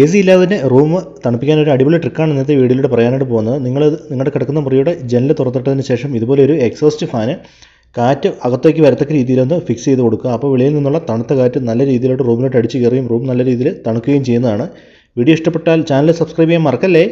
A C ഇല്ലാതെ room തണുപ്പിക്കാൻ ഒരു അടിപൊളി ട്രിക്കാണ് ഇന്നത്തെ വീഡിയോയിലൂടെ പറയാനായിട്ട് പോകുന്നത് നിങ്ങൾ നിങ്ങളുടെ കിടക്കുന്ന മുറിയുടെ ജനൽ തുറത്തിട്ടതിന് ശേഷം ഇതുപോലെ ഒരു എക്സോസ്റ്റ് ഫാന് കാറ്റ് അകത്തേക്ക് വരത്തക്ക രീതിയിലൊന്ന് ഫിക്സ് ചെയ്ത് കൊടുക്കുക അപ്പോൾ വെളിയിൽ നിന്നുള്ള തണുത്ത കാറ്റ് നല്ല രീതിയിലോട്ട് റൂമിലോട്ട് അടിച്ച് കയറുകയും റൂം നല്ല രീതിയിൽ തണുക്കുകയും ചെയ്യുന്നതാണ് വീഡിയോ ഇഷ്ടപ്പെട്ടാൽ ചാനൽ സബ്സ്ക്രൈബ് ചെയ്യാൻ മറക്കല്ലേ